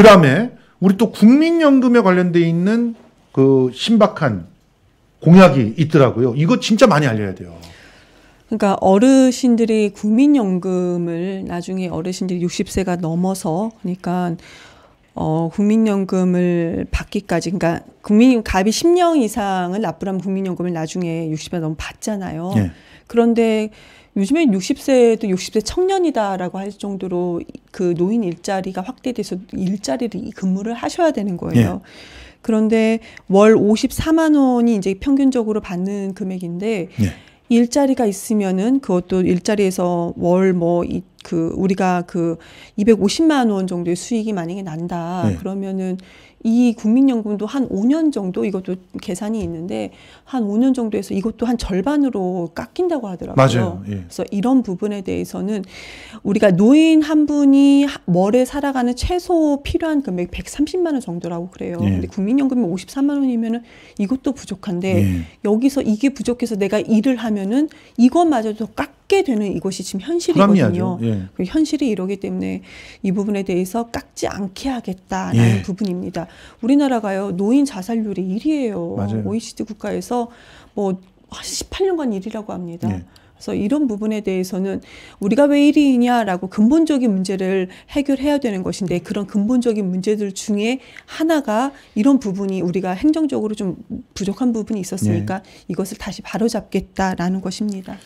그 다음에 우리 또 국민연금에 관련돼 있는 그 신박한 공약이 있더라고요. 이거 진짜 많이 알려야 돼요. 그러니까 어르신들이 국민연금을 나중에 어르신들이 60세가 넘어서 그러니까 어, 국민연금을 받기까지, 그러니까 국민 갑이 10년 이상을 납부하면 국민연금을 나중에 60세 넘 받잖아요. 예. 그런데 요즘엔 60세도 60세 청년이다라고 할 정도로 그 노인 일자리가 확대돼서 일자리를 근무를 하셔야 되는 거예요. 예. 그런데 월 54만 원이 이제 평균적으로 받는 금액인데 예. 일자리가 있으면은 그것도 일자리에서 월뭐 그 우리가 그 250만 원 정도의 수익이 만약에 난다 네. 그러면은 이 국민연금도 한 5년 정도 이것도 계산이 있는데 한 5년 정도에서 이것도 한 절반으로 깎인다고 하더라고요. 맞아요. 예. 그래서 이런 부분에 대해서는 우리가 노인 한 분이 월에 살아가는 최소 필요한 금액 130만 원 정도라고 그래요. 예. 근데 국민연금이 53만 원이면은 이것도 부족한데 예. 여기서 이게 부족해서 내가 일을 하면은 이것마저도 깎 깎게 되는 이것이 지금 현실이거든요. 예. 그 현실이 이러기 때문에 이 부분에 대해서 깎지 않게 하겠다라는 예. 부분입니다. 우리나라가요 노인 자살률이 1위예요. 맞아요. OECD 국가에서 뭐 18년간 1위라고 합니다. 예. 그래서 이런 부분에 대해서는 우리가 왜 1위이냐라고 근본적인 문제를 해결해야 되는 것인데 그런 근본적인 문제들 중에 하나가 이런 부분이 우리가 행정적으로 좀 부족한 부분이 있었으니까 네. 이것을 다시 바로잡겠다라는 것입니다.